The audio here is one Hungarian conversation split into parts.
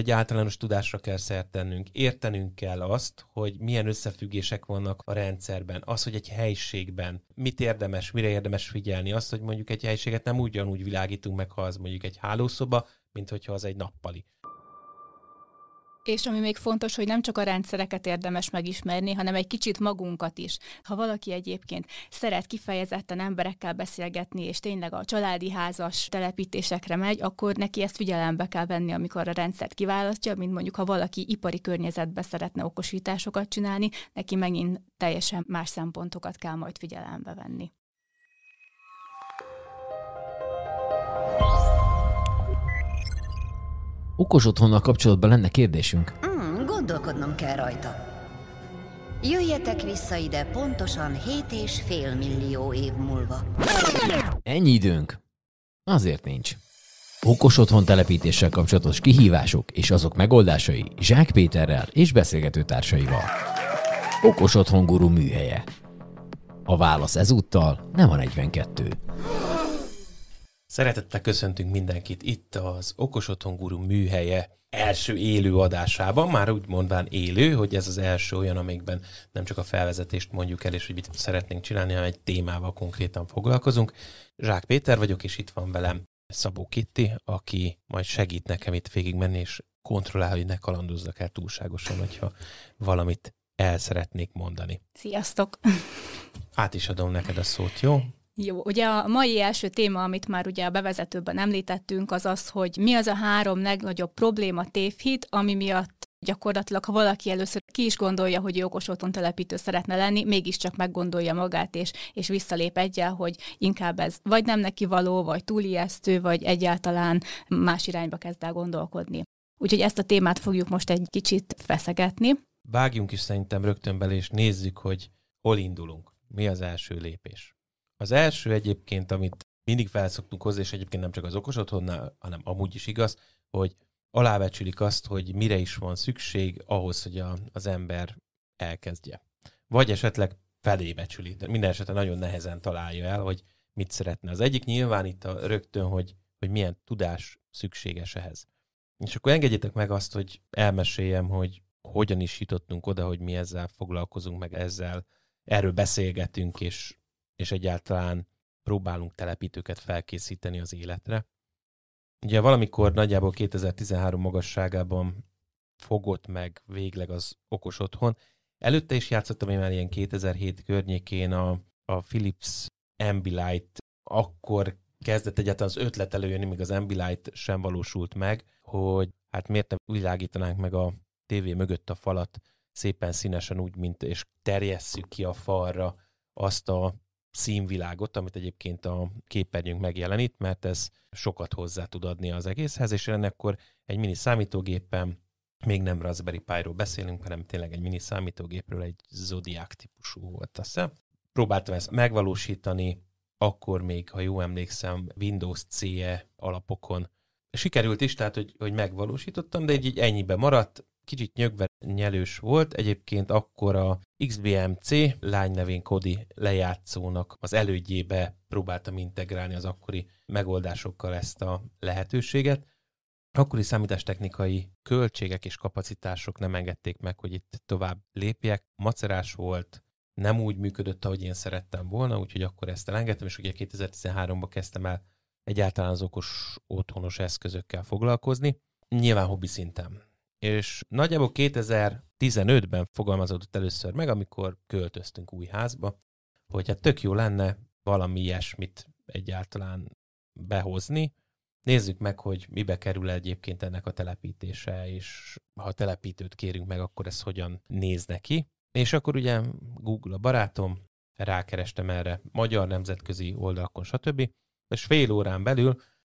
egy általános tudásra kell szert tennünk. Értenünk kell azt, hogy milyen összefüggések vannak a rendszerben. Az, hogy egy helységben mit érdemes, mire érdemes figyelni. Az, hogy mondjuk egy helységet nem ugyanúgy világítunk meg, ha az mondjuk egy hálószoba, mint hogyha az egy nappali. És ami még fontos, hogy nem csak a rendszereket érdemes megismerni, hanem egy kicsit magunkat is. Ha valaki egyébként szeret kifejezetten emberekkel beszélgetni, és tényleg a családi házas telepítésekre megy, akkor neki ezt figyelembe kell venni, amikor a rendszert kiválasztja, mint mondjuk, ha valaki ipari környezetbe szeretne okosításokat csinálni, neki megint teljesen más szempontokat kell majd figyelembe venni. Okos otthonnal kapcsolatban lenne kérdésünk. Mm, gondolkodnom kell rajta. Jöjjetek vissza ide pontosan 7 és fél millió év múlva. Ennyi időnk? Azért nincs. Okos otthon telepítéssel kapcsolatos kihívások és azok megoldásai Zsák Péterrel és beszélgető társaival. Okos otthon gurú műhelye. A válasz ezúttal nem a 42. Szeretettel köszöntünk mindenkit itt az Okos Otthon Guru műhelye első élő adásában, már úgy mondván élő, hogy ez az első olyan, amikben nem csak a felvezetést mondjuk el, és hogy mit szeretnénk csinálni, hanem egy témával konkrétan foglalkozunk. Zsák Péter vagyok, és itt van velem Szabó Kitti, aki majd segít nekem itt végigmenni, és kontrollál, hogy ne kalandozzak el túlságosan, hogyha valamit el szeretnék mondani. Sziasztok! Át is adom neked a szót, jó? Jó, ugye a mai első téma, amit már ugye a bevezetőben említettünk, az az, hogy mi az a három legnagyobb probléma tévhit, ami miatt gyakorlatilag, ha valaki először ki is gondolja, hogy jókos otthon telepítő szeretne lenni, mégiscsak meggondolja magát, és, és visszalép egyel, hogy inkább ez vagy nem neki való, vagy túlijesztő, vagy egyáltalán más irányba kezd el gondolkodni. Úgyhogy ezt a témát fogjuk most egy kicsit feszegetni. Vágjunk is szerintem rögtön bele, és nézzük, hogy hol indulunk. Mi az első lépés? Az első egyébként, amit mindig felszoktunk hozni, és egyébként nem csak az okos otthonnál, hanem amúgy is igaz, hogy alábecsülik azt, hogy mire is van szükség ahhoz, hogy a, az ember elkezdje. Vagy esetleg felébecsüli, de minden esetre nagyon nehezen találja el, hogy mit szeretne. Az egyik nyilván itt a rögtön, hogy, hogy milyen tudás szükséges ehhez. És akkor engedjétek meg azt, hogy elmeséljem, hogy hogyan is jutottunk oda, hogy mi ezzel foglalkozunk, meg ezzel erről beszélgetünk, és és egyáltalán próbálunk telepítőket felkészíteni az életre. Ugye valamikor nagyjából 2013 magasságában fogott meg végleg az okos otthon. Előtte is játszottam én már ilyen 2007 környékén a, a Philips Ambilight, akkor kezdett egyáltalán az ötlet előjönni, míg az Ambilight sem valósult meg, hogy hát miért nem világítanánk meg a tévé mögött a falat szépen színesen úgy, mint és terjesszük ki a falra azt a színvilágot, amit egyébként a képernyőnk megjelenít, mert ez sokat hozzá tud adni az egészhez, és ennekkor egy mini számítógépen még nem Raspberry Pi-ról beszélünk, hanem tényleg egy mini számítógépről, egy Zodiac típusú volt, a szem. Próbáltam ezt megvalósítani, akkor még, ha jól emlékszem, Windows CE alapokon sikerült is, tehát hogy, hogy megvalósítottam, de így, így ennyibe maradt, kicsit nyögve nyelős volt. Egyébként akkor a XBMC lány nevén Kodi lejátszónak az elődjébe próbáltam integrálni az akkori megoldásokkal ezt a lehetőséget. Akkori számítástechnikai költségek és kapacitások nem engedték meg, hogy itt tovább lépjek. Macerás volt, nem úgy működött, ahogy én szerettem volna, úgyhogy akkor ezt elengedtem, és ugye 2013-ban kezdtem el egyáltalán az okos otthonos eszközökkel foglalkozni. Nyilván hobbi szinten és nagyjából 2015-ben fogalmazódott először meg, amikor költöztünk új házba, hogy hát tök jó lenne valami ilyesmit egyáltalán behozni. Nézzük meg, hogy mibe kerül egyébként ennek a telepítése, és ha telepítőt kérünk meg, akkor ez hogyan néz neki. És akkor ugye Google a barátom, rákerestem erre magyar nemzetközi oldalakon, stb. És fél órán belül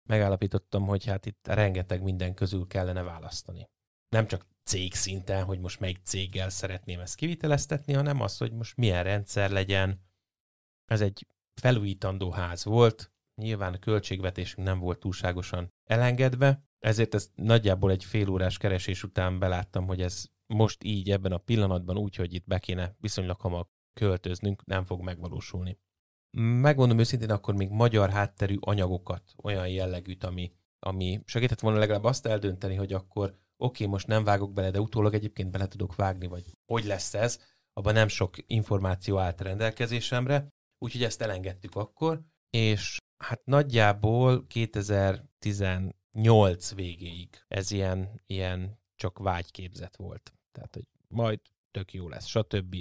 megállapítottam, hogy hát itt rengeteg minden közül kellene választani nem csak cég szinten, hogy most melyik céggel szeretném ezt kiviteleztetni, hanem az, hogy most milyen rendszer legyen. Ez egy felújítandó ház volt, nyilván a költségvetésünk nem volt túlságosan elengedve, ezért ezt nagyjából egy órás keresés után beláttam, hogy ez most így ebben a pillanatban úgy, hogy itt be kéne viszonylag hamar költöznünk, nem fog megvalósulni. Megmondom őszintén, akkor még magyar hátterű anyagokat, olyan jellegűt, ami, ami segített volna legalább azt eldönteni, hogy akkor oké, okay, most nem vágok bele, de utólag egyébként bele tudok vágni, vagy hogy lesz ez, abban nem sok információ állt rendelkezésemre, úgyhogy ezt elengedtük akkor, és hát nagyjából 2018 végéig ez ilyen, ilyen csak vágyképzet volt. Tehát, hogy majd tök jó lesz, stb.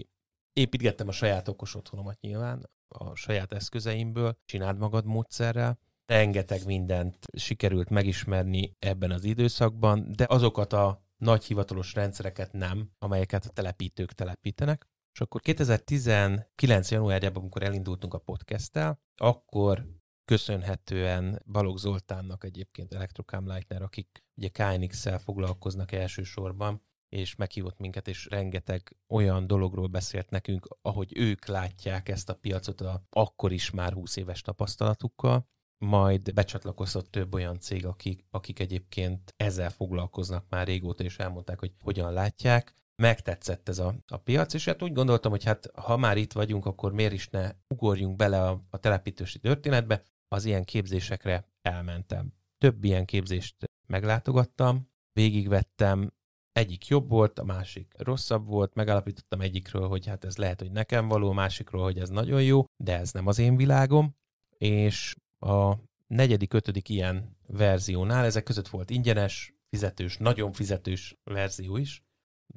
Építgettem a saját okos otthonomat nyilván, a saját eszközeimből, csináld magad módszerrel, rengeteg mindent sikerült megismerni ebben az időszakban, de azokat a nagy hivatalos rendszereket nem, amelyeket a telepítők telepítenek. És akkor 2019. januárjában, amikor elindultunk a podcasttel, akkor köszönhetően Balogh Zoltánnak egyébként Electrocam Lightner, akik ugye KNX-szel foglalkoznak elsősorban, és meghívott minket, és rengeteg olyan dologról beszélt nekünk, ahogy ők látják ezt a piacot a, akkor is már 20 éves tapasztalatukkal majd becsatlakozott több olyan cég, akik, akik egyébként ezzel foglalkoznak már régóta, és elmondták, hogy hogyan látják. Megtetszett ez a, a piac, és hát úgy gondoltam, hogy hát ha már itt vagyunk, akkor miért is ne ugorjunk bele a, a telepítési történetbe. Az ilyen képzésekre elmentem. Több ilyen képzést meglátogattam, végigvettem, egyik jobb volt, a másik rosszabb volt, megállapítottam egyikről, hogy hát ez lehet, hogy nekem való, másikról, hogy ez nagyon jó, de ez nem az én világom, és a negyedik, ötödik ilyen verziónál, ezek között volt ingyenes, fizetős, nagyon fizetős verzió is,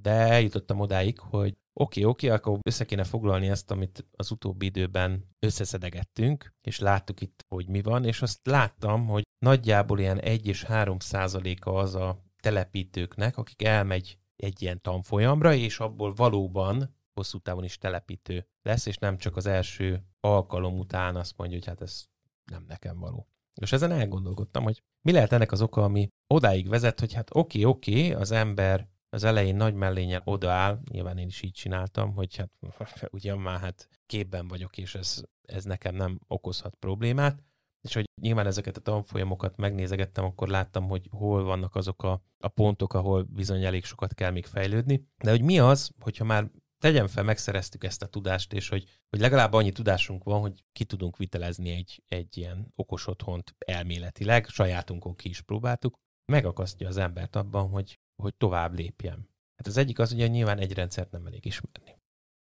de eljutottam odáig, hogy oké, okay, oké, okay, akkor össze kéne foglalni ezt, amit az utóbbi időben összeszedegettünk, és láttuk itt, hogy mi van, és azt láttam, hogy nagyjából ilyen 1 és 3 százaléka az a telepítőknek, akik elmegy egy ilyen tanfolyamra, és abból valóban hosszú távon is telepítő lesz, és nem csak az első alkalom után azt mondja, hogy hát ez nem nekem való. És ezen elgondolkodtam, hogy mi lehet ennek az oka, ami odáig vezet, hogy hát oké, oké, az ember az elején nagy mellényen odaáll, nyilván én is így csináltam, hogy hát ugyan már hát képben vagyok, és ez, ez nekem nem okozhat problémát, és hogy nyilván ezeket a tanfolyamokat megnézegettem, akkor láttam, hogy hol vannak azok a, a pontok, ahol bizony elég sokat kell még fejlődni, de hogy mi az, hogyha már tegyen fel, megszereztük ezt a tudást, és hogy, hogy legalább annyi tudásunk van, hogy ki tudunk vitelezni egy, egy ilyen okos otthont elméletileg, sajátunkon ki is próbáltuk, megakasztja az embert abban, hogy, hogy tovább lépjen. Hát az egyik az, hogy nyilván egy rendszert nem elég ismerni.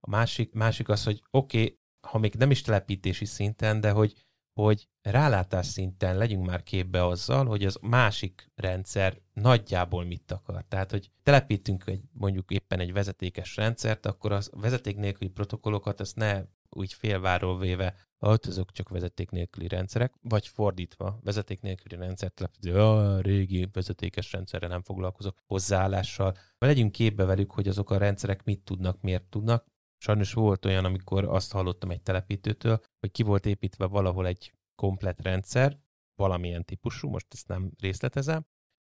A másik, másik az, hogy oké, okay, ha még nem is telepítési szinten, de hogy hogy rálátás szinten legyünk már képbe azzal, hogy az másik rendszer nagyjából mit akar. Tehát, hogy telepítünk egy, mondjuk éppen egy vezetékes rendszert, akkor az vezeték nélküli protokollokat azt ne úgy félváról véve, ott azok csak vezeték nélküli rendszerek, vagy fordítva, vezeték nélküli rendszert, telepítő, a régi vezetékes rendszerre nem foglalkozok, hozzáállással. Vagy legyünk képbe velük, hogy azok a rendszerek mit tudnak, miért tudnak, Sajnos volt olyan, amikor azt hallottam egy telepítőtől, hogy ki volt építve valahol egy komplet rendszer, valamilyen típusú, most ezt nem részletezem,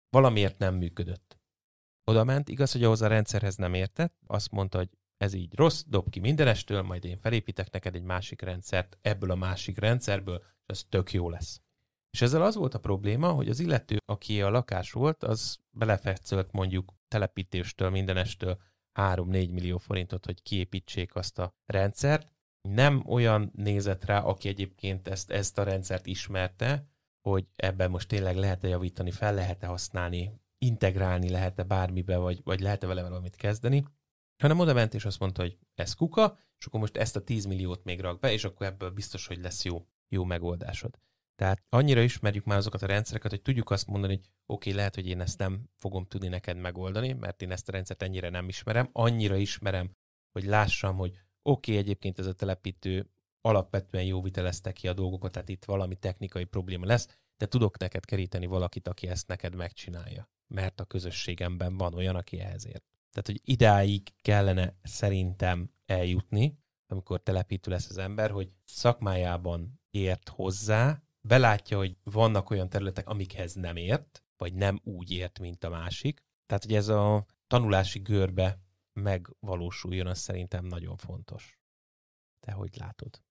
valamiért nem működött. Oda ment, igaz, hogy ahhoz a rendszerhez nem értett, azt mondta, hogy ez így rossz, dob ki mindenestől, majd én felépítek neked egy másik rendszert ebből a másik rendszerből, és ez tök jó lesz. És ezzel az volt a probléma, hogy az illető, aki a lakás volt, az belefetszölt mondjuk telepítéstől, mindenestől 3-4 millió forintot, hogy kiépítsék azt a rendszert. Nem olyan nézett rá, aki egyébként ezt, ezt a rendszert ismerte, hogy ebben most tényleg lehet-e javítani, fel lehet-e használni, integrálni lehet-e bármibe, vagy, vagy lehet-e vele valamit kezdeni, hanem oda ment és azt mondta, hogy ez kuka, és akkor most ezt a 10 milliót még rak be, és akkor ebből biztos, hogy lesz jó, jó megoldásod. Tehát annyira ismerjük már azokat a rendszereket, hogy tudjuk azt mondani, hogy oké, okay, lehet, hogy én ezt nem fogom tudni neked megoldani, mert én ezt a rendszert ennyire nem ismerem, annyira ismerem, hogy lássam, hogy oké, okay, egyébként ez a telepítő alapvetően jó vitelezte ki a dolgokat, tehát itt valami technikai probléma lesz, de tudok neked keríteni valakit, aki ezt neked megcsinálja, mert a közösségemben van olyan, aki ehhez ért. Tehát, hogy idáig kellene szerintem eljutni, amikor telepítő lesz az ember, hogy szakmájában ért hozzá, belátja, hogy vannak olyan területek, amikhez nem ért, vagy nem úgy ért, mint a másik. Tehát, hogy ez a tanulási görbe megvalósuljon, az szerintem nagyon fontos. Te hogy látod?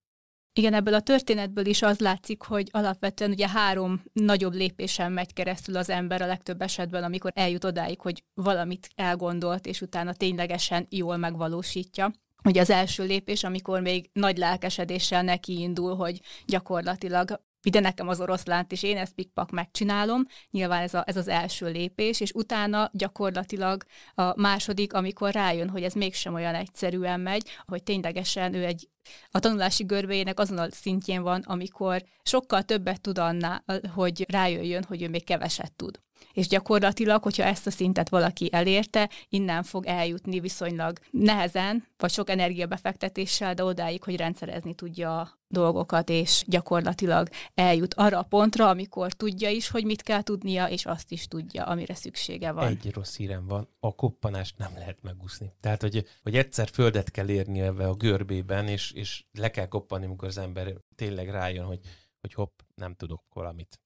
Igen, ebből a történetből is az látszik, hogy alapvetően ugye három nagyobb lépésen megy keresztül az ember a legtöbb esetben, amikor eljut odáig, hogy valamit elgondolt, és utána ténylegesen jól megvalósítja. Ugye az első lépés, amikor még nagy lelkesedéssel indul, hogy gyakorlatilag vide nekem az oroszlánt, és én ezt pikpak megcsinálom, nyilván ez, a, ez az első lépés, és utána gyakorlatilag a második, amikor rájön, hogy ez mégsem olyan egyszerűen megy, hogy ténylegesen ő egy a tanulási görbéjének azon a szintjén van, amikor sokkal többet tud annál, hogy rájöjjön, hogy ő még keveset tud. És gyakorlatilag, hogyha ezt a szintet valaki elérte, innen fog eljutni viszonylag nehezen, vagy sok energiabefektetéssel, de odáig, hogy rendszerezni tudja a dolgokat, és gyakorlatilag eljut arra a pontra, amikor tudja is, hogy mit kell tudnia, és azt is tudja, amire szüksége van. Egy rossz hírem van, a koppanást nem lehet megúszni. Tehát, hogy, hogy egyszer földet kell érni ebbe a görbében, és és le kell koppanni, amikor az ember tényleg rájön, hogy, hogy hopp, nem tudok valamit.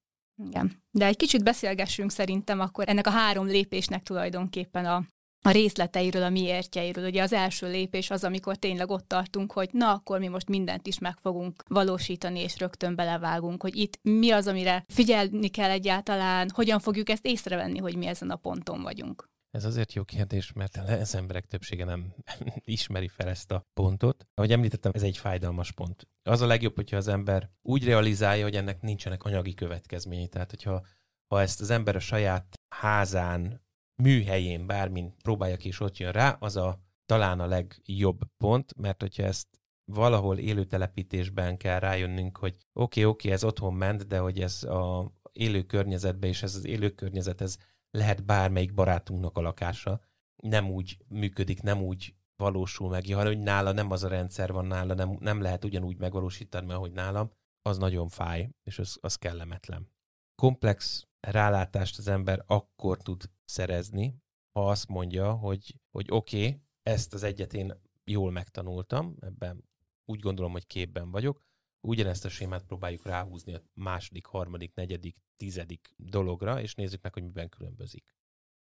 Igen. De egy kicsit beszélgessünk szerintem akkor ennek a három lépésnek tulajdonképpen a, a részleteiről, a miértjeiről. Ugye az első lépés az, amikor tényleg ott tartunk, hogy na, akkor mi most mindent is meg fogunk valósítani, és rögtön belevágunk, hogy itt mi az, amire figyelni kell egyáltalán, hogyan fogjuk ezt észrevenni, hogy mi ezen a ponton vagyunk. Ez azért jó kérdés, mert az emberek többsége nem ismeri fel ezt a pontot. Ahogy említettem, ez egy fájdalmas pont. Az a legjobb, hogyha az ember úgy realizálja, hogy ennek nincsenek anyagi következményei. Tehát, hogyha ha ezt az ember a saját házán, műhelyén, bármin próbálja ki, és ott jön rá, az a talán a legjobb pont, mert hogyha ezt valahol élő telepítésben kell rájönnünk, hogy oké, okay, oké, okay, ez otthon ment, de hogy ez a élő környezetbe, és ez az élő környezet, ez lehet bármelyik barátunknak a lakása, nem úgy működik, nem úgy valósul meg, hanem hogy nála nem az a rendszer van, nála nem, nem lehet ugyanúgy megvalósítani, ahogy nálam, az nagyon fáj, és az, az kellemetlen. Komplex rálátást az ember akkor tud szerezni, ha azt mondja, hogy, hogy oké, okay, ezt az egyet én jól megtanultam, ebben úgy gondolom, hogy képben vagyok, ugyanezt a sémát próbáljuk ráhúzni a második, harmadik, negyedik, tizedik dologra, és nézzük meg, hogy miben különbözik.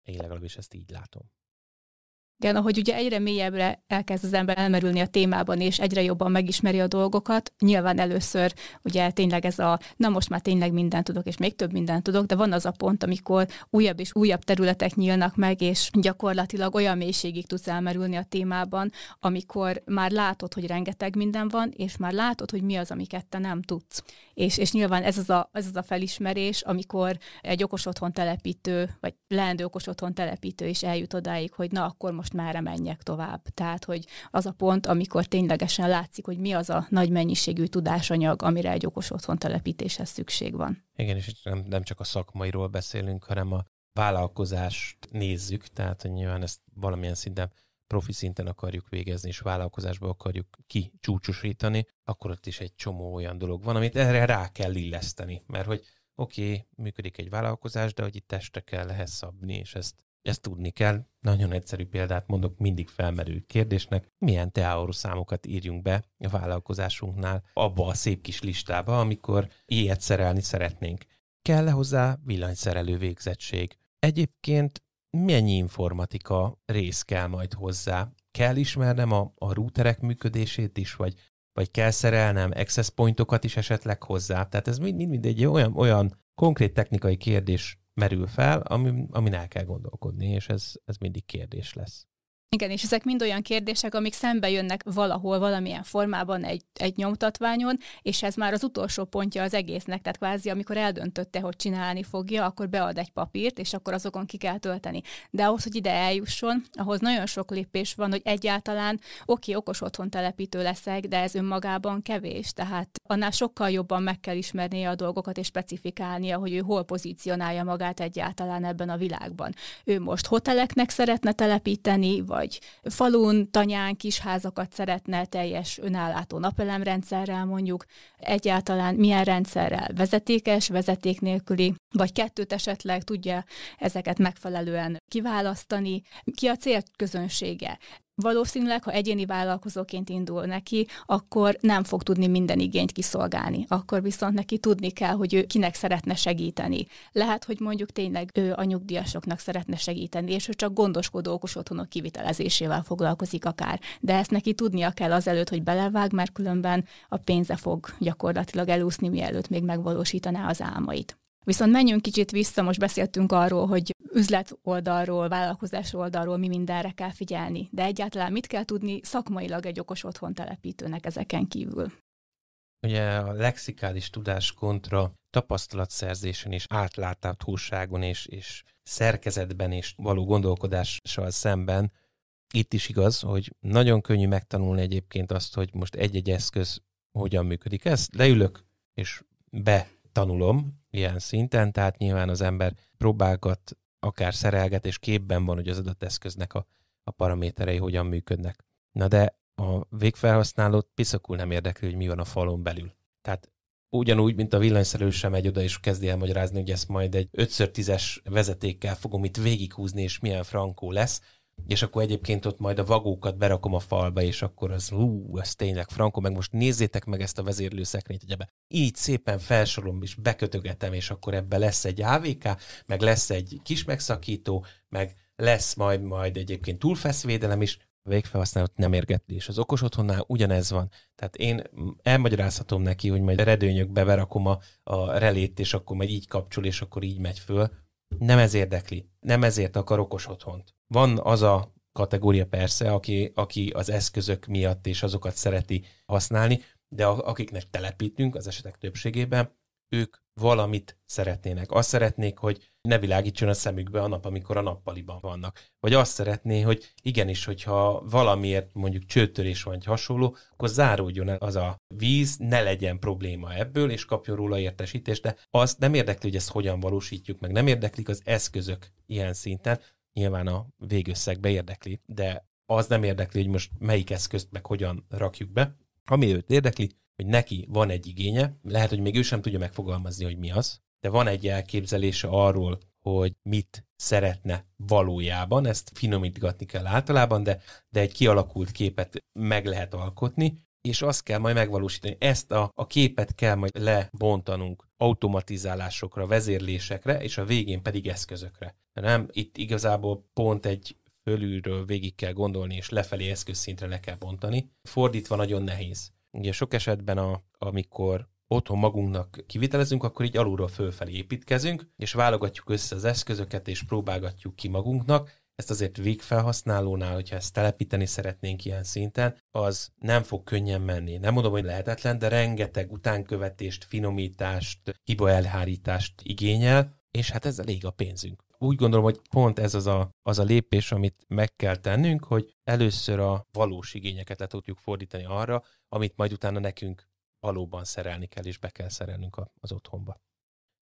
Én legalábbis ezt így látom. Igen, ahogy ugye egyre mélyebbre elkezd az ember elmerülni a témában, és egyre jobban megismeri a dolgokat, nyilván először ugye tényleg ez a, na most már tényleg mindent tudok, és még több mindent tudok, de van az a pont, amikor újabb és újabb területek nyílnak meg, és gyakorlatilag olyan mélységig tudsz elmerülni a témában, amikor már látod, hogy rengeteg minden van, és már látod, hogy mi az, amiket te nem tudsz. És, és nyilván ez az, a, ez az a felismerés, amikor egy okos otthon telepítő, vagy leendő okos otthon telepítő is eljut odáig, hogy na akkor most most már menjek tovább. Tehát, hogy az a pont, amikor ténylegesen látszik, hogy mi az a nagy mennyiségű tudásanyag, amire egy okos otthon telepítéshez szükség van. Igen, és nem, nem csak a szakmairól beszélünk, hanem a vállalkozást nézzük, tehát hogy nyilván ezt valamilyen szinten profi szinten akarjuk végezni, és vállalkozásba akarjuk kicsúcsosítani, akkor ott is egy csomó olyan dolog van, amit erre rá kell illeszteni, mert hogy oké, okay, működik egy vállalkozás, de hogy itt teste kell lehez szabni, és ezt ezt tudni kell. Nagyon egyszerű példát mondok, mindig felmerül kérdésnek, milyen teáorú számokat írjunk be a vállalkozásunknál abba a szép kis listába, amikor ilyet szerelni szeretnénk. Kell-e hozzá villanyszerelő végzettség? Egyébként mennyi informatika rész kell majd hozzá? Kell ismernem a, a routerek működését is, vagy, vagy kell szerelnem access pointokat is esetleg hozzá? Tehát ez mind, mind, mind egy olyan, olyan konkrét technikai kérdés merül fel, amin, amin el kell gondolkodni, és ez, ez mindig kérdés lesz. Igen, és ezek mind olyan kérdések, amik szembe jönnek valahol, valamilyen formában egy, egy nyomtatványon, és ez már az utolsó pontja az egésznek, tehát kvázi amikor eldöntötte, hogy csinálni fogja, akkor bead egy papírt, és akkor azokon ki kell tölteni. De ahhoz, hogy ide eljusson, ahhoz nagyon sok lépés van, hogy egyáltalán oké, okay, okos otthon telepítő leszek, de ez önmagában kevés, tehát annál sokkal jobban meg kell ismernie a dolgokat és specifikálnia, hogy ő hol pozícionálja magát egyáltalán ebben a világban. Ő most hoteleknek szeretne telepíteni, vagy vagy falun, tanyán kis házakat szeretne teljes önállátó napelemrendszerrel mondjuk, egyáltalán milyen rendszerrel vezetékes, vezeték nélküli, vagy kettőt esetleg tudja ezeket megfelelően kiválasztani, ki a célközönsége, valószínűleg, ha egyéni vállalkozóként indul neki, akkor nem fog tudni minden igényt kiszolgálni. Akkor viszont neki tudni kell, hogy ő kinek szeretne segíteni. Lehet, hogy mondjuk tényleg ő a nyugdíjasoknak szeretne segíteni, és ő csak gondoskodó okos otthonok kivitelezésével foglalkozik akár. De ezt neki tudnia kell azelőtt, hogy belevág, mert különben a pénze fog gyakorlatilag elúszni, mielőtt még megvalósítaná az álmait. Viszont menjünk kicsit vissza, most beszéltünk arról, hogy üzlet oldalról, vállalkozás oldalról mi mindenre kell figyelni, de egyáltalán mit kell tudni szakmailag egy okos otthon telepítőnek ezeken kívül? Ugye a lexikális tudás kontra tapasztalatszerzésen és átláthatóságon és, és szerkezetben és való gondolkodással szemben itt is igaz, hogy nagyon könnyű megtanulni egyébként azt, hogy most egy-egy eszköz hogyan működik. Ezt leülök és betanulom, ilyen szinten, tehát nyilván az ember próbálgat, akár szerelget, és képben van, hogy az adott eszköznek a, a paraméterei hogyan működnek. Na de a végfelhasználót piszakul nem érdekli, hogy mi van a falon belül. Tehát ugyanúgy, mint a villanyszerelő sem megy oda és kezdi elmagyarázni, hogy ezt majd egy 5x10-es vezetékkel fogom itt végighúzni, és milyen frankó lesz, és akkor egyébként ott majd a vagókat berakom a falba, és akkor az, ú, az tényleg frankó, meg most nézzétek meg ezt a vezérlőszekrényt, ugye Így szépen felsorolom, és bekötögetem, és akkor ebbe lesz egy AVK, meg lesz egy kis megszakító, meg lesz majd, majd egyébként túlfeszvédelem is, a végfelhasználat nem érgetli, és az okos otthonnál ugyanez van. Tehát én elmagyarázhatom neki, hogy majd a redőnyökbe berakom a, a relét, és akkor majd így kapcsol, és akkor így megy föl. Nem ez érdekli. Nem ezért akar okos otthont. Van az a kategória persze, aki, aki az eszközök miatt és azokat szereti használni, de akiknek telepítünk, az esetek többségében, ők valamit szeretnének. Azt szeretnék, hogy ne világítson a szemükbe a nap, amikor a nappaliban vannak. Vagy azt szeretné, hogy igenis, hogyha valamiért mondjuk csőtörés van, egy hasonló, akkor záródjon el az a víz, ne legyen probléma ebből, és kapjon róla értesítést, de azt nem érdekli, hogy ezt hogyan valósítjuk meg, nem érdeklik az eszközök ilyen szinten, nyilván a végösszeg érdekli, de az nem érdekli, hogy most melyik eszközt meg hogyan rakjuk be. Ami őt érdekli, hogy neki van egy igénye, lehet, hogy még ő sem tudja megfogalmazni, hogy mi az, de van egy elképzelése arról, hogy mit szeretne valójában, ezt finomítgatni kell általában, de, de egy kialakult képet meg lehet alkotni, és azt kell majd megvalósítani. Ezt a, a képet kell majd lebontanunk automatizálásokra, vezérlésekre, és a végén pedig eszközökre. Nem, itt igazából pont egy fölülről végig kell gondolni, és lefelé eszközszintre le kell bontani. Fordítva nagyon nehéz. Ugye sok esetben, a, amikor otthon magunknak kivitelezünk, akkor így alulról fölfelé építkezünk, és válogatjuk össze az eszközöket, és próbálgatjuk ki magunknak, ezt azért végfelhasználónál, hogyha ezt telepíteni szeretnénk ilyen szinten, az nem fog könnyen menni. Nem mondom, hogy lehetetlen, de rengeteg utánkövetést, finomítást, hiba elhárítást igényel, és hát ez elég a pénzünk. Úgy gondolom, hogy pont ez az a, az a lépés, amit meg kell tennünk, hogy először a valós igényeket le tudjuk fordítani arra, amit majd utána nekünk valóban szerelni kell, és be kell szerelnünk az otthonba.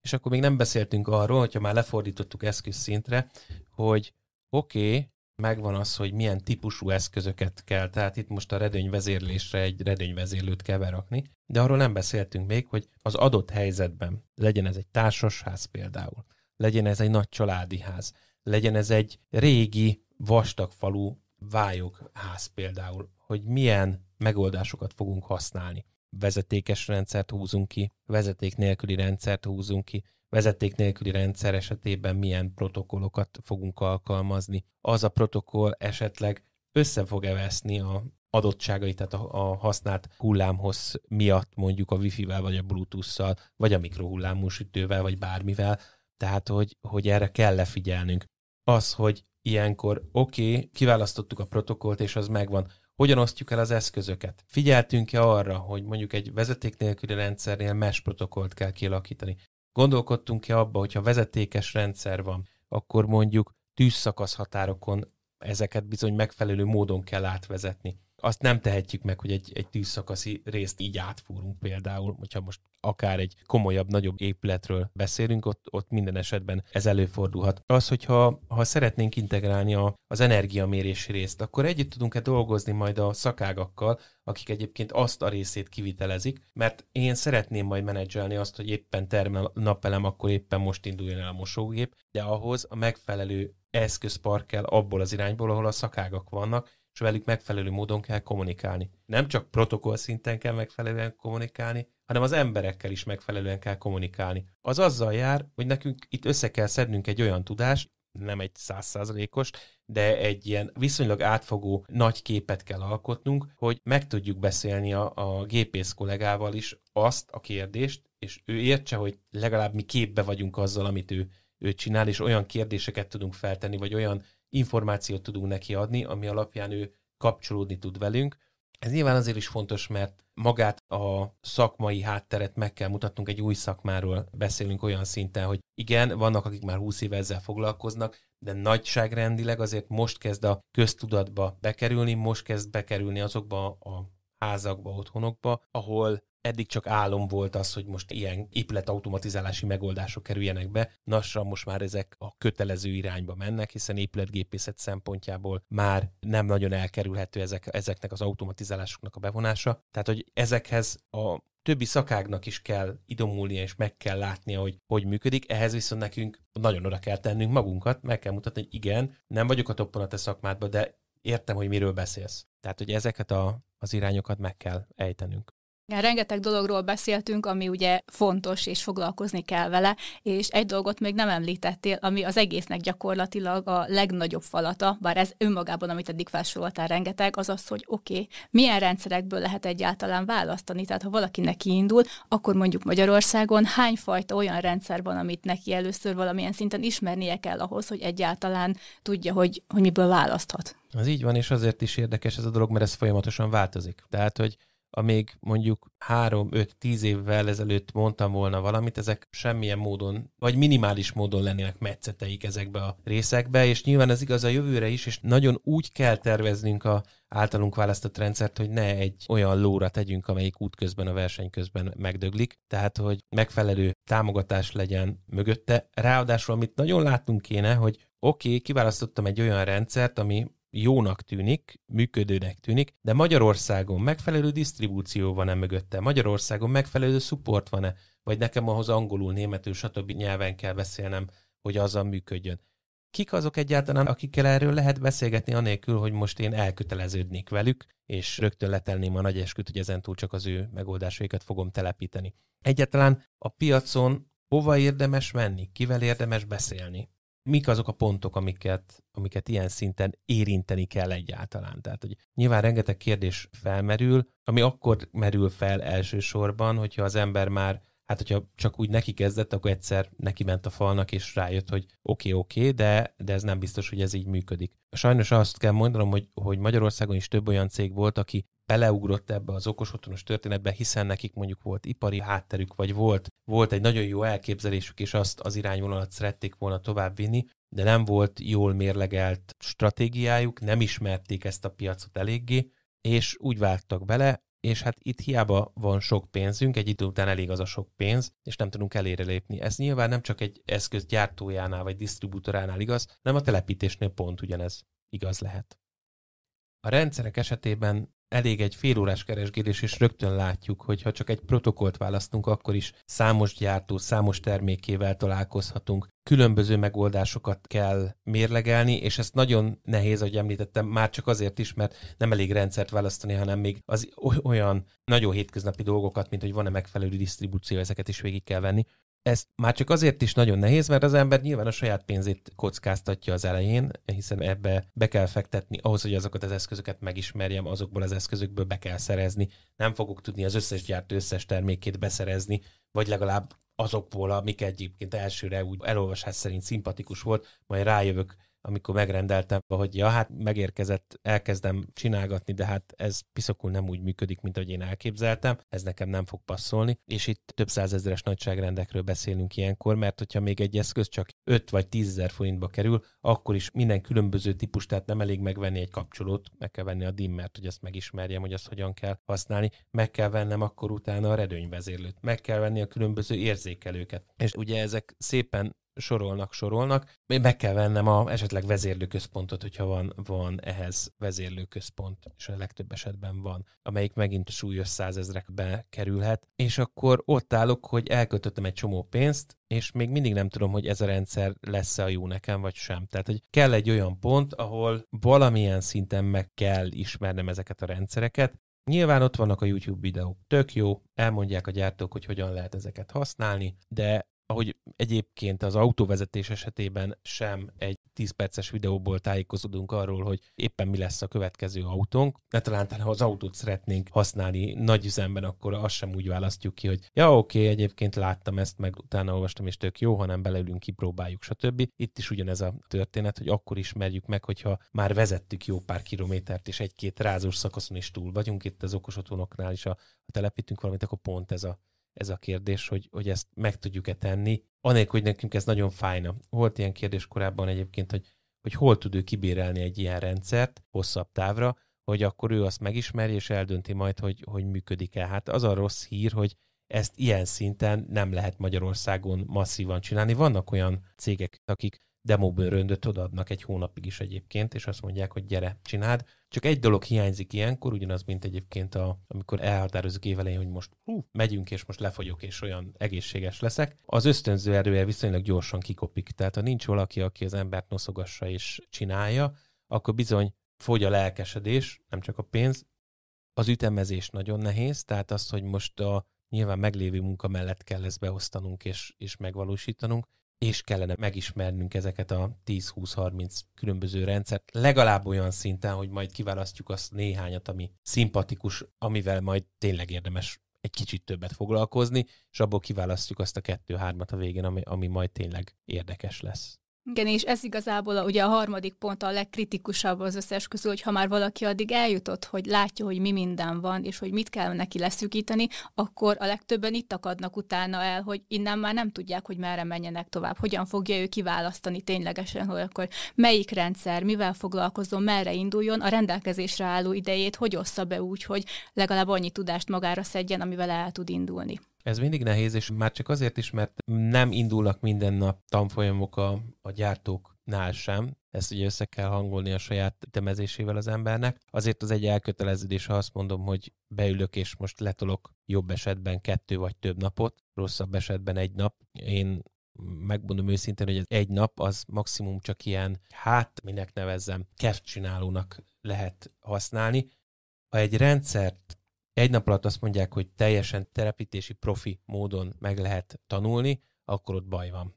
És akkor még nem beszéltünk arról, hogyha már lefordítottuk eszközszintre, hogy oké, okay, megvan az, hogy milyen típusú eszközöket kell, tehát itt most a redőnyvezérlésre egy redőnyvezérlőt kell berakni, de arról nem beszéltünk még, hogy az adott helyzetben, legyen ez egy társasház például, legyen ez egy nagy családi ház, legyen ez egy régi vastagfalú vályog ház például, hogy milyen megoldásokat fogunk használni. Vezetékes rendszert húzunk ki, vezeték nélküli rendszert húzunk ki, vezeték nélküli rendszer esetében milyen protokollokat fogunk alkalmazni. Az a protokoll esetleg össze fog-e veszni a adottságait, tehát a, használt hullámhoz miatt mondjuk a wifi-vel, vagy a bluetooth-szal, vagy a mikrohullámú sütővel, vagy bármivel, tehát hogy, hogy erre kell lefigyelnünk. Az, hogy ilyenkor oké, okay, kiválasztottuk a protokollt, és az megvan. Hogyan osztjuk el az eszközöket? Figyeltünk-e arra, hogy mondjuk egy vezeték nélküli rendszernél mesh protokollt kell kialakítani? Gondolkodtunk-e abba, hogyha vezetékes rendszer van, akkor mondjuk tűzszakasz határokon ezeket bizony megfelelő módon kell átvezetni azt nem tehetjük meg, hogy egy, egy tűzszakaszi részt így átfúrunk például, hogyha most akár egy komolyabb, nagyobb épületről beszélünk, ott, ott minden esetben ez előfordulhat. Az, hogyha ha szeretnénk integrálni a, az energiamérési részt, akkor együtt tudunk-e dolgozni majd a szakágakkal, akik egyébként azt a részét kivitelezik, mert én szeretném majd menedzselni azt, hogy éppen termel napelem, akkor éppen most induljon el a mosógép, de ahhoz a megfelelő eszközpark kell abból az irányból, ahol a szakágak vannak, és velük megfelelő módon kell kommunikálni. Nem csak protokoll szinten kell megfelelően kommunikálni, hanem az emberekkel is megfelelően kell kommunikálni. Az azzal jár, hogy nekünk itt össze kell szednünk egy olyan tudást, nem egy százszázalékos, de egy ilyen viszonylag átfogó nagy képet kell alkotnunk, hogy meg tudjuk beszélni a, a gépész kollégával is azt a kérdést, és ő értse, hogy legalább mi képbe vagyunk azzal, amit ő, ő csinál, és olyan kérdéseket tudunk feltenni, vagy olyan információt tudunk neki adni, ami alapján ő kapcsolódni tud velünk. Ez nyilván azért is fontos, mert magát a szakmai hátteret meg kell mutatnunk, egy új szakmáról beszélünk olyan szinten, hogy igen, vannak, akik már 20 éve ezzel foglalkoznak, de nagyságrendileg azért most kezd a köztudatba bekerülni, most kezd bekerülni azokba a házakba, otthonokba, ahol Eddig csak álom volt az, hogy most ilyen épületautomatizálási megoldások kerüljenek be. Nasra most már ezek a kötelező irányba mennek, hiszen épületgépészet szempontjából már nem nagyon elkerülhető ezek, ezeknek az automatizálásoknak a bevonása. Tehát, hogy ezekhez a többi szakágnak is kell idomulnia, és meg kell látnia, hogy hogy működik. Ehhez viszont nekünk nagyon oda kell tennünk magunkat, meg kell mutatni, hogy igen, nem vagyok a toppon a te szakmádba, de értem, hogy miről beszélsz. Tehát, hogy ezeket a, az irányokat meg kell ejtenünk. Igen, rengeteg dologról beszéltünk, ami ugye fontos, és foglalkozni kell vele, és egy dolgot még nem említettél, ami az egésznek gyakorlatilag a legnagyobb falata, bár ez önmagában, amit eddig felsoroltál rengeteg, az az, hogy oké, okay, milyen rendszerekből lehet egyáltalán választani, tehát ha valaki neki indul, akkor mondjuk Magyarországon hányfajta olyan rendszer van, amit neki először valamilyen szinten ismernie kell ahhoz, hogy egyáltalán tudja, hogy, hogy miből választhat. Az így van, és azért is érdekes ez a dolog, mert ez folyamatosan változik. Tehát, hogy amíg mondjuk 3-5-10 évvel ezelőtt mondtam volna valamit, ezek semmilyen módon, vagy minimális módon lennének metszeteik ezekbe a részekbe, és nyilván ez igaz a jövőre is, és nagyon úgy kell terveznünk a általunk választott rendszert, hogy ne egy olyan lóra tegyünk, amelyik útközben a verseny közben megdöglik, tehát hogy megfelelő támogatás legyen mögötte. Ráadásul, amit nagyon látunk kéne, hogy oké, okay, kiválasztottam egy olyan rendszert, ami jónak tűnik, működőnek tűnik, de Magyarországon megfelelő disztribúció van-e mögötte? Magyarországon megfelelő support van-e? Vagy nekem ahhoz angolul, németül, stb. nyelven kell beszélnem, hogy azzal működjön? Kik azok egyáltalán, akikkel erről lehet beszélgetni, anélkül, hogy most én elköteleződnék velük, és rögtön letelném a nagy esküt, hogy ezentúl csak az ő megoldásaikat fogom telepíteni. Egyáltalán a piacon hova érdemes menni, kivel érdemes beszélni? mik azok a pontok, amiket, amiket ilyen szinten érinteni kell egyáltalán. Tehát, hogy nyilván rengeteg kérdés felmerül, ami akkor merül fel elsősorban, hogyha az ember már hát hogyha csak úgy neki kezdett, akkor egyszer neki ment a falnak, és rájött, hogy oké, okay, oké, okay, de, de ez nem biztos, hogy ez így működik. Sajnos azt kell mondanom, hogy, hogy Magyarországon is több olyan cég volt, aki beleugrott ebbe az okos otthonos történetbe, hiszen nekik mondjuk volt ipari hátterük, vagy volt, volt egy nagyon jó elképzelésük, és azt az irányvonalat szerették volna továbbvinni, de nem volt jól mérlegelt stratégiájuk, nem ismerték ezt a piacot eléggé, és úgy vágtak bele, és hát itt hiába van sok pénzünk, egy idő után elég az a sok pénz, és nem tudunk elére lépni. Ez nyilván nem csak egy eszköz gyártójánál vagy disztribútoránál igaz, nem a telepítésnél pont ugyanez igaz lehet. A rendszerek esetében elég egy fél órás keresgélés, és rögtön látjuk, hogy ha csak egy protokollt választunk, akkor is számos gyártó, számos termékével találkozhatunk. Különböző megoldásokat kell mérlegelni, és ezt nagyon nehéz, ahogy említettem, már csak azért is, mert nem elég rendszert választani, hanem még az olyan nagyon hétköznapi dolgokat, mint hogy van-e megfelelő disztribúció, ezeket is végig kell venni ez már csak azért is nagyon nehéz, mert az ember nyilván a saját pénzét kockáztatja az elején, hiszen ebbe be kell fektetni, ahhoz, hogy azokat az eszközöket megismerjem, azokból az eszközökből be kell szerezni. Nem fogok tudni az összes gyártó összes termékét beszerezni, vagy legalább azokból, amik egyébként elsőre úgy elolvasás szerint szimpatikus volt, majd rájövök amikor megrendeltem, hogy ja, hát megérkezett, elkezdem csinálgatni, de hát ez piszokul nem úgy működik, mint ahogy én elképzeltem, ez nekem nem fog passzolni, és itt több százezeres nagyságrendekről beszélünk ilyenkor, mert hogyha még egy eszköz csak 5 vagy 10 ezer forintba kerül, akkor is minden különböző típus, tehát nem elég megvenni egy kapcsolót, meg kell venni a dimmert, hogy azt megismerjem, hogy azt hogyan kell használni, meg kell vennem akkor utána a redőnyvezérlőt, meg kell venni a különböző érzékelőket. És ugye ezek szépen sorolnak, sorolnak. Én meg kell vennem a esetleg vezérlőközpontot, hogyha van, van ehhez vezérlőközpont, és a legtöbb esetben van, amelyik megint súlyos százezrekbe kerülhet, és akkor ott állok, hogy elköltöttem egy csomó pénzt, és még mindig nem tudom, hogy ez a rendszer lesz-e a jó nekem, vagy sem. Tehát, hogy kell egy olyan pont, ahol valamilyen szinten meg kell ismernem ezeket a rendszereket, Nyilván ott vannak a YouTube videók, tök jó, elmondják a gyártók, hogy hogyan lehet ezeket használni, de ahogy egyébként az autóvezetés esetében sem egy 10 perces videóból tájékozódunk arról, hogy éppen mi lesz a következő autónk. De talán, talán ha az autót szeretnénk használni nagy üzemben, akkor azt sem úgy választjuk ki, hogy ja, oké, okay, egyébként láttam ezt, meg utána olvastam, és tök jó, hanem beleülünk, kipróbáljuk, stb. Itt is ugyanez a történet, hogy akkor ismerjük meg, hogyha már vezettük jó pár kilométert, és egy-két rázós szakaszon is túl vagyunk, itt az okos otthonoknál is a, a telepítünk valamit, akkor pont ez a ez a kérdés, hogy, hogy ezt meg tudjuk-e tenni, anélkül, hogy nekünk ez nagyon fájna. Volt ilyen kérdés korábban egyébként, hogy, hogy hol tud ő kibérelni egy ilyen rendszert hosszabb távra, hogy akkor ő azt megismeri, és eldönti majd, hogy, hogy működik-e. Hát az a rossz hír, hogy ezt ilyen szinten nem lehet Magyarországon masszívan csinálni. Vannak olyan cégek, akik demobőröndöt odaadnak egy hónapig is egyébként, és azt mondják, hogy gyere, csináld. Csak egy dolog hiányzik ilyenkor, ugyanaz, mint egyébként a, amikor elhatározunk évelején, hogy most hú, megyünk, és most lefogyok, és olyan egészséges leszek. Az ösztönző erője viszonylag gyorsan kikopik. Tehát ha nincs valaki, aki az embert noszogassa és csinálja, akkor bizony fogy a lelkesedés, nem csak a pénz. Az ütemezés nagyon nehéz, tehát az, hogy most a nyilván meglévő munka mellett kell ezt beosztanunk és, és megvalósítanunk, és kellene megismernünk ezeket a 10-20-30 különböző rendszert, legalább olyan szinten, hogy majd kiválasztjuk azt néhányat, ami szimpatikus, amivel majd tényleg érdemes egy kicsit többet foglalkozni, és abból kiválasztjuk azt a kettő-hármat a végén, ami, ami majd tényleg érdekes lesz. Igen, és ez igazából a, ugye a harmadik pont a legkritikusabb az összes közül, hogy ha már valaki addig eljutott, hogy látja, hogy mi minden van, és hogy mit kell neki leszűkíteni, akkor a legtöbben itt akadnak utána el, hogy innen már nem tudják, hogy merre menjenek tovább, hogyan fogja ő kiválasztani ténylegesen, hogy akkor melyik rendszer, mivel foglalkozom, merre induljon, a rendelkezésre álló idejét hogy ossza be úgy, hogy legalább annyi tudást magára szedjen, amivel el tud indulni. Ez mindig nehéz, és már csak azért is, mert nem indulnak minden nap tanfolyamok a, a gyártóknál sem, ezt ugye össze kell hangolni a saját temezésével az embernek. Azért az egy elköteleződés, ha azt mondom, hogy beülök és most letolok jobb esetben kettő vagy több napot, rosszabb esetben egy nap. Én megmondom őszintén, hogy egy nap az maximum csak ilyen, hát minek nevezzem, kertcsinálónak lehet használni. Ha egy rendszert egy nap alatt azt mondják, hogy teljesen telepítési profi módon meg lehet tanulni, akkor ott baj van.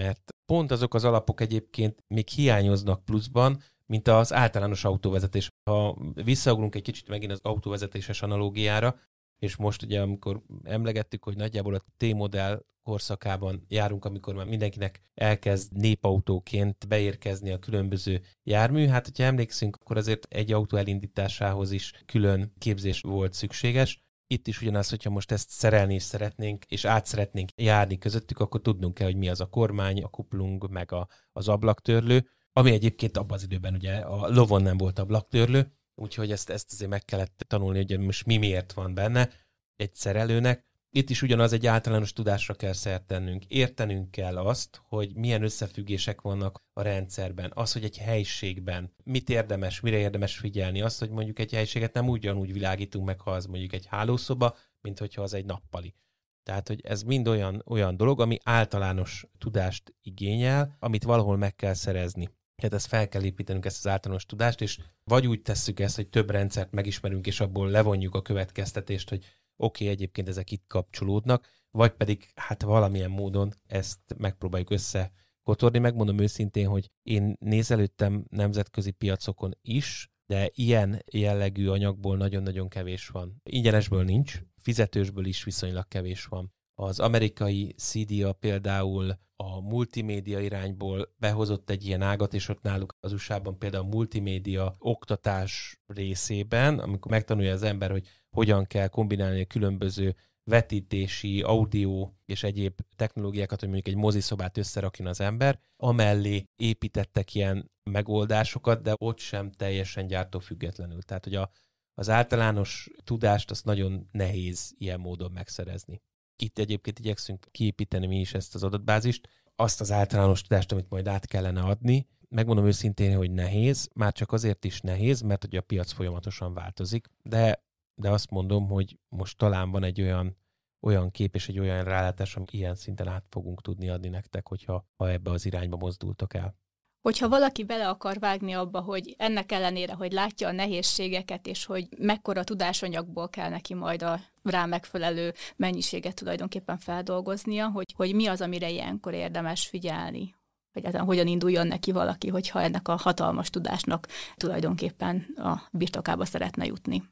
Mert pont azok az alapok egyébként még hiányoznak pluszban, mint az általános autóvezetés. Ha visszaugrunk egy kicsit megint az autóvezetéses analógiára, és most ugye, amikor emlegettük, hogy nagyjából a T-modell korszakában járunk, amikor már mindenkinek elkezd népautóként beérkezni a különböző jármű. Hát, hogyha emlékszünk, akkor azért egy autó elindításához is külön képzés volt szükséges. Itt is ugyanaz, hogyha most ezt szerelni is szeretnénk, és át szeretnénk járni közöttük, akkor tudnunk kell, hogy mi az a kormány, a kuplung, meg a, az ablaktörlő, ami egyébként abban az időben ugye a lovon nem volt ablaktörlő, úgyhogy ezt, ezt azért meg kellett tanulni, hogy most mi miért van benne egy szerelőnek. Itt is ugyanaz egy általános tudásra kell szert tennünk. Értenünk kell azt, hogy milyen összefüggések vannak a rendszerben. Az, hogy egy helységben mit érdemes, mire érdemes figyelni. Az, hogy mondjuk egy helységet nem ugyanúgy világítunk meg, ha az mondjuk egy hálószoba, mint hogyha az egy nappali. Tehát, hogy ez mind olyan, olyan dolog, ami általános tudást igényel, amit valahol meg kell szerezni. Tehát ezt fel kell építenünk, ezt az általános tudást, és vagy úgy tesszük ezt, hogy több rendszert megismerünk, és abból levonjuk a következtetést, hogy oké, okay, egyébként ezek itt kapcsolódnak, vagy pedig hát valamilyen módon ezt megpróbáljuk össze kotorni. Megmondom őszintén, hogy én nézelődtem nemzetközi piacokon is, de ilyen jellegű anyagból nagyon-nagyon kevés van. Ingyenesből nincs, fizetősből is viszonylag kevés van. Az amerikai CDA például a multimédia irányból behozott egy ilyen ágat, és ott náluk az USA-ban például a multimédia oktatás részében, amikor megtanulja az ember, hogy hogyan kell kombinálni a különböző vetítési, audio és egyéb technológiákat, hogy mondjuk egy moziszobát összerakjon az ember, amellé építettek ilyen megoldásokat, de ott sem teljesen gyártófüggetlenül. Tehát, hogy a, az általános tudást azt nagyon nehéz ilyen módon megszerezni. Itt egyébként igyekszünk kiépíteni mi is ezt az adatbázist, azt az általános tudást, amit majd át kellene adni. Megmondom őszintén, hogy nehéz, már csak azért is nehéz, mert hogy a piac folyamatosan változik, de, de azt mondom, hogy most talán van egy olyan olyan kép és egy olyan rálátás, amit ilyen szinten át fogunk tudni adni nektek, hogyha ha ebbe az irányba mozdultok el. Hogyha valaki bele akar vágni abba, hogy ennek ellenére, hogy látja a nehézségeket, és hogy mekkora tudásanyagból kell neki majd a rá megfelelő mennyiséget tulajdonképpen feldolgoznia, hogy, hogy mi az, amire ilyenkor érdemes figyelni, hogy ezen hát, hogyan induljon neki valaki, hogyha ennek a hatalmas tudásnak tulajdonképpen a birtokába szeretne jutni.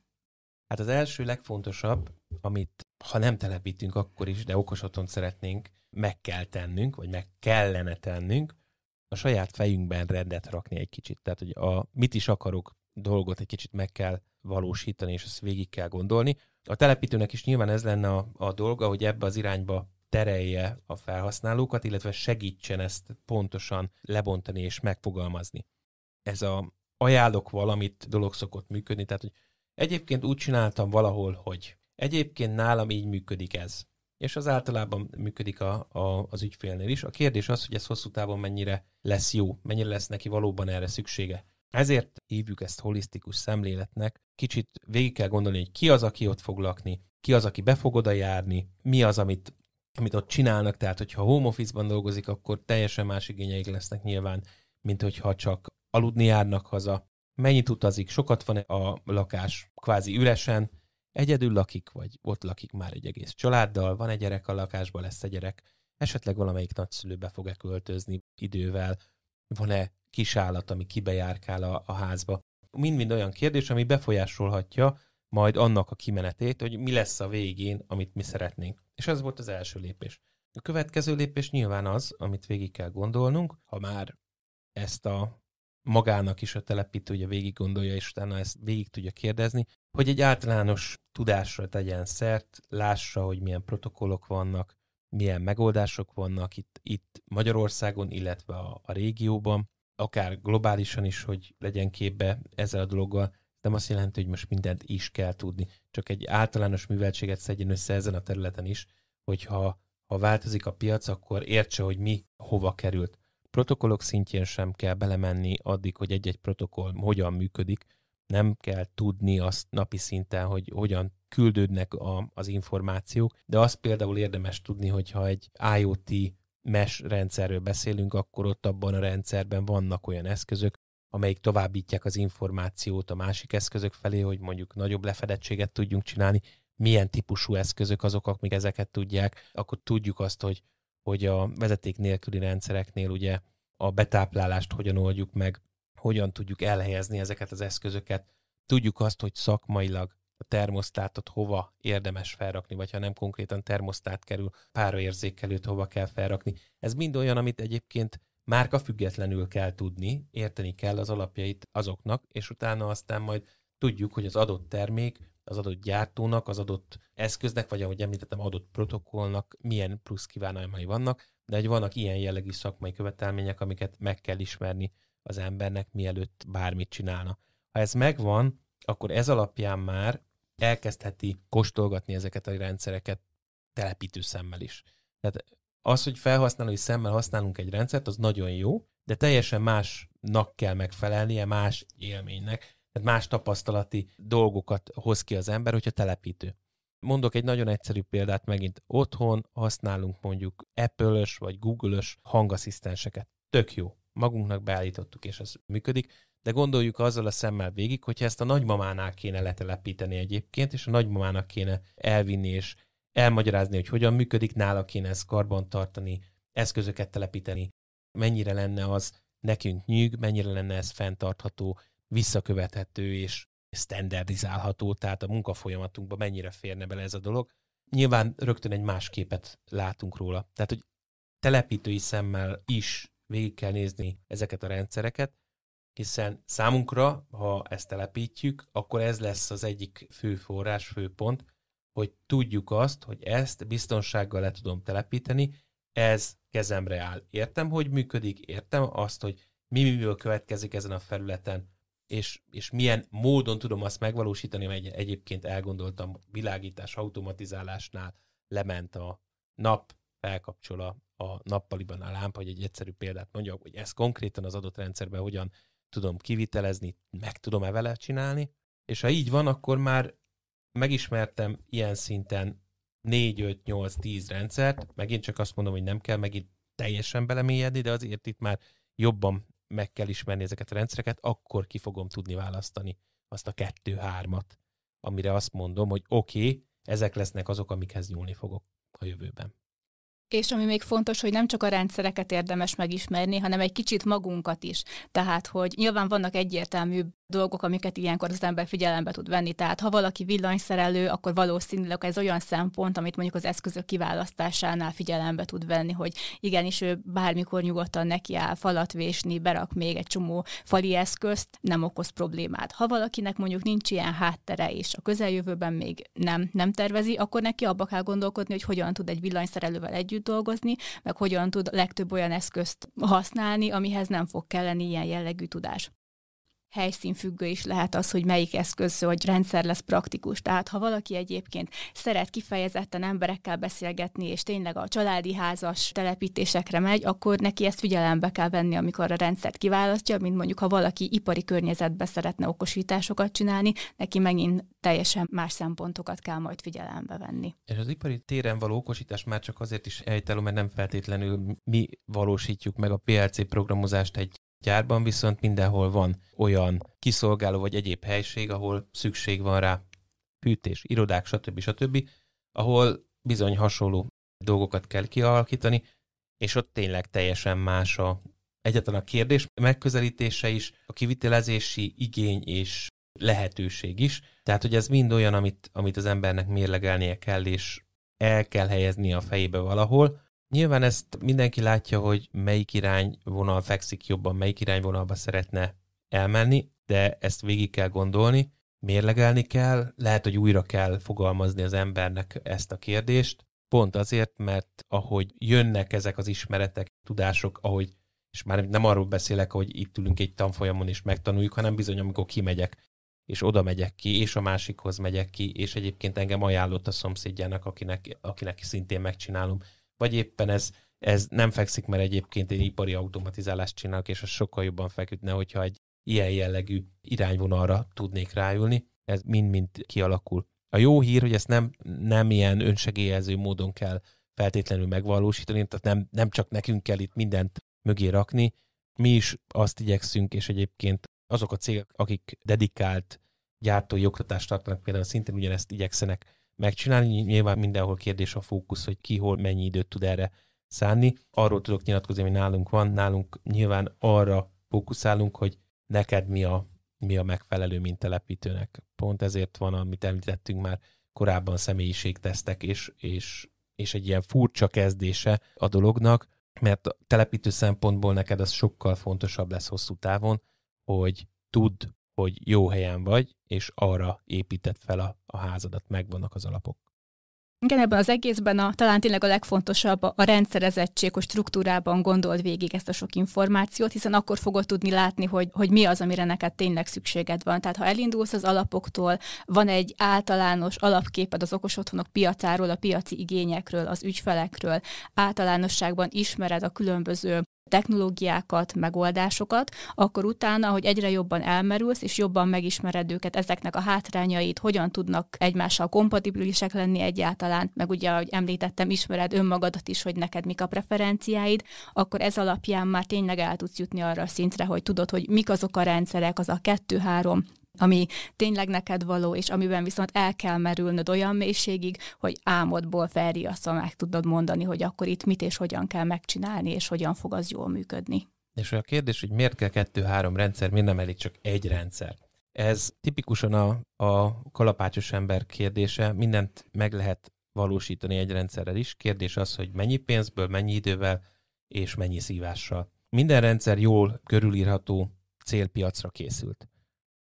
Hát az első legfontosabb, amit ha nem telepítünk akkor is, de okosoton szeretnénk, meg kell tennünk, vagy meg kellene tennünk, a saját fejünkben rendet rakni egy kicsit. Tehát, hogy a mit is akarok dolgot egy kicsit meg kell valósítani, és ezt végig kell gondolni. A telepítőnek is nyilván ez lenne a, a dolga, hogy ebbe az irányba terelje a felhasználókat, illetve segítsen ezt pontosan lebontani és megfogalmazni. Ez a ajánlok valamit dolog szokott működni, tehát hogy egyébként úgy csináltam valahol, hogy egyébként nálam így működik ez és az általában működik a, a, az ügyfélnél is. A kérdés az, hogy ez hosszú távon mennyire lesz jó, mennyire lesz neki valóban erre szüksége. Ezért hívjuk ezt holisztikus szemléletnek. Kicsit végig kell gondolni, hogy ki az, aki ott fog lakni, ki az, aki be fog oda járni, mi az, amit, amit ott csinálnak, tehát hogyha home office-ban dolgozik, akkor teljesen más igényeik lesznek nyilván, mint hogyha csak aludni járnak haza. Mennyit utazik, sokat van a lakás kvázi üresen, egyedül lakik, vagy ott lakik már egy egész családdal, van egy gyerek a lakásban, lesz egy gyerek, esetleg valamelyik nagyszülőbe fog-e költözni idővel, van-e kisállat, ami kibejárkál a, a házba. Mind-mind olyan kérdés, ami befolyásolhatja majd annak a kimenetét, hogy mi lesz a végén, amit mi szeretnénk. És ez volt az első lépés. A következő lépés nyilván az, amit végig kell gondolnunk, ha már ezt a magának is a telepítő ugye végig gondolja, és utána ezt végig tudja kérdezni, hogy egy általános tudásra tegyen szert, lássa, hogy milyen protokollok vannak, milyen megoldások vannak itt, itt Magyarországon, illetve a, a régióban, akár globálisan is, hogy legyen képbe ezzel a dologgal, nem azt jelenti, hogy most mindent is kell tudni, csak egy általános műveltséget szedjen össze ezen a területen is, hogyha ha változik a piac, akkor értse, hogy mi hova került protokollok szintjén sem kell belemenni addig, hogy egy-egy protokoll hogyan működik, nem kell tudni azt napi szinten, hogy hogyan küldődnek a, az információk, de azt például érdemes tudni, hogyha egy IoT mesh rendszerről beszélünk, akkor ott abban a rendszerben vannak olyan eszközök, amelyik továbbítják az információt a másik eszközök felé, hogy mondjuk nagyobb lefedettséget tudjunk csinálni, milyen típusú eszközök azok, amik ezeket tudják, akkor tudjuk azt, hogy hogy a vezeték nélküli rendszereknél ugye a betáplálást hogyan oldjuk meg, hogyan tudjuk elhelyezni ezeket az eszközöket. Tudjuk azt, hogy szakmailag a termosztátot hova érdemes felrakni, vagy ha nem konkrétan termosztát kerül, páraérzékelőt hova kell felrakni. Ez mind olyan, amit egyébként márka függetlenül kell tudni, érteni kell az alapjait azoknak, és utána aztán majd tudjuk, hogy az adott termék az adott gyártónak, az adott eszköznek, vagy ahogy említettem, adott protokollnak milyen plusz kívánalmai vannak, de hogy vannak ilyen jellegű szakmai követelmények, amiket meg kell ismerni az embernek, mielőtt bármit csinálna. Ha ez megvan, akkor ez alapján már elkezdheti kóstolgatni ezeket a rendszereket telepítő szemmel is. Tehát az, hogy felhasználói szemmel használunk egy rendszert, az nagyon jó, de teljesen másnak kell megfelelnie, más élménynek. Tehát más tapasztalati dolgokat hoz ki az ember, hogyha telepítő. Mondok egy nagyon egyszerű példát megint. Otthon használunk mondjuk Apple-ös vagy Google-ös hangasszisztenseket. Tök jó. Magunknak beállítottuk, és ez működik de gondoljuk azzal a szemmel végig, hogyha ezt a nagymamánál kéne letelepíteni egyébként, és a nagymamának kéne elvinni és elmagyarázni, hogy hogyan működik, nála kéne ezt karban tartani, eszközöket telepíteni, mennyire lenne az nekünk nyűg, mennyire lenne ez fenntartható, visszakövethető és standardizálható, tehát a munkafolyamatunkba mennyire férne bele ez a dolog. Nyilván rögtön egy más képet látunk róla. Tehát, hogy telepítői szemmel is végig kell nézni ezeket a rendszereket, hiszen számunkra, ha ezt telepítjük, akkor ez lesz az egyik fő forrás, fő pont, hogy tudjuk azt, hogy ezt biztonsággal le tudom telepíteni, ez kezemre áll. Értem, hogy működik, értem azt, hogy mi miből következik ezen a felületen, és, és milyen módon tudom azt megvalósítani, mert egyébként elgondoltam, világítás automatizálásnál lement a nap, felkapcsol a, a nappaliban a lámpa, hogy egy egyszerű példát mondjak, hogy ezt konkrétan az adott rendszerben hogyan tudom kivitelezni, meg tudom-e vele csinálni, és ha így van, akkor már megismertem ilyen szinten 4, 5, 8, 10 rendszert, megint csak azt mondom, hogy nem kell megint teljesen belemélyedni, de azért itt már jobban meg kell ismerni ezeket a rendszereket, akkor ki fogom tudni választani azt a kettő-hármat, amire azt mondom, hogy oké, okay, ezek lesznek azok, amikhez nyúlni fogok a jövőben. És ami még fontos, hogy nem csak a rendszereket érdemes megismerni, hanem egy kicsit magunkat is. Tehát, hogy nyilván vannak egyértelműbb dolgok, amiket ilyenkor az ember figyelembe tud venni. Tehát ha valaki villanyszerelő, akkor valószínűleg ez olyan szempont, amit mondjuk az eszközök kiválasztásánál figyelembe tud venni, hogy igenis ő bármikor nyugodtan neki áll falat vésni, berak még egy csomó fali eszközt, nem okoz problémát. Ha valakinek mondjuk nincs ilyen háttere, és a közeljövőben még nem, nem tervezi, akkor neki abba kell gondolkodni, hogy hogyan tud egy villanyszerelővel együtt dolgozni, meg hogyan tud legtöbb olyan eszközt használni, amihez nem fog kelleni ilyen jellegű tudás helyszínfüggő is lehet az, hogy melyik eszköz vagy rendszer lesz praktikus. Tehát ha valaki egyébként szeret kifejezetten emberekkel beszélgetni, és tényleg a családi házas telepítésekre megy, akkor neki ezt figyelembe kell venni, amikor a rendszert kiválasztja, mint mondjuk ha valaki ipari környezetbe szeretne okosításokat csinálni, neki megint teljesen más szempontokat kell majd figyelembe venni. És az ipari téren való okosítás már csak azért is ejtelő, mert nem feltétlenül mi valósítjuk meg a PLC programozást egy gyárban viszont mindenhol van olyan kiszolgáló vagy egyéb helység, ahol szükség van rá fűtés, irodák, stb. stb., ahol bizony hasonló dolgokat kell kialakítani, és ott tényleg teljesen más a egyetlen a kérdés megközelítése is, a kivitelezési igény és lehetőség is. Tehát, hogy ez mind olyan, amit, amit az embernek mérlegelnie kell, és el kell helyezni a fejébe valahol, Nyilván ezt mindenki látja, hogy melyik irányvonal fekszik jobban, melyik irányvonalba szeretne elmenni, de ezt végig kell gondolni, mérlegelni kell, lehet, hogy újra kell fogalmazni az embernek ezt a kérdést, pont azért, mert ahogy jönnek ezek az ismeretek, tudások, ahogy és már nem arról beszélek, hogy itt ülünk egy tanfolyamon és megtanuljuk, hanem bizony, amikor kimegyek, és oda megyek ki, és a másikhoz megyek ki, és egyébként engem ajánlott a szomszédjának, akinek, akinek szintén megcsinálom. Vagy éppen ez, ez nem fekszik, mert egyébként én ipari automatizálást csinálok, és az sokkal jobban feküdne, hogyha egy ilyen jellegű irányvonalra tudnék ráülni. Ez mind-mind kialakul. A jó hír, hogy ezt nem, nem ilyen önsegélyező módon kell feltétlenül megvalósítani, tehát nem, nem csak nekünk kell itt mindent mögé rakni, mi is azt igyekszünk, és egyébként azok a cégek, akik dedikált gyártói oktatást tartanak, például szintén ugyanezt igyekszenek megcsinálni. Nyilván mindenhol kérdés a fókusz, hogy ki hol mennyi időt tud erre szánni. Arról tudok nyilatkozni, ami nálunk van. Nálunk nyilván arra fókuszálunk, hogy neked mi a, mi a megfelelő, mint telepítőnek. Pont ezért van, amit említettünk már korábban személyiségtesztek, és, és, és egy ilyen furcsa kezdése a dolognak, mert a telepítő szempontból neked az sokkal fontosabb lesz hosszú távon, hogy tud hogy jó helyen vagy, és arra épített fel a, a házadat, megvannak az alapok. Igen, ebben az egészben a, talán tényleg a legfontosabb a rendszerezettség, hogy struktúrában gondold végig ezt a sok információt, hiszen akkor fogod tudni látni, hogy, hogy mi az, amire neked tényleg szükséged van. Tehát ha elindulsz az alapoktól, van egy általános alapképed az okos otthonok piacáról, a piaci igényekről, az ügyfelekről, általánosságban ismered a különböző technológiákat, megoldásokat, akkor utána, hogy egyre jobban elmerülsz, és jobban megismered őket, ezeknek a hátrányait, hogyan tudnak egymással kompatibilisek lenni egyáltalán, meg ugye, ahogy említettem, ismered önmagadat is, hogy neked mik a preferenciáid, akkor ez alapján már tényleg el tudsz jutni arra a szintre, hogy tudod, hogy mik azok a rendszerek, az a kettő-három ami tényleg neked való, és amiben viszont el kell merülnöd olyan mélységig, hogy álmodból felriasztva meg tudod mondani, hogy akkor itt mit és hogyan kell megcsinálni, és hogyan fog az jól működni. És a kérdés, hogy miért kell kettő-három rendszer, miért nem elég csak egy rendszer? Ez tipikusan a, a kalapácsos ember kérdése, mindent meg lehet valósítani egy rendszerrel is. Kérdés az, hogy mennyi pénzből, mennyi idővel és mennyi szívással. Minden rendszer jól körülírható célpiacra készült.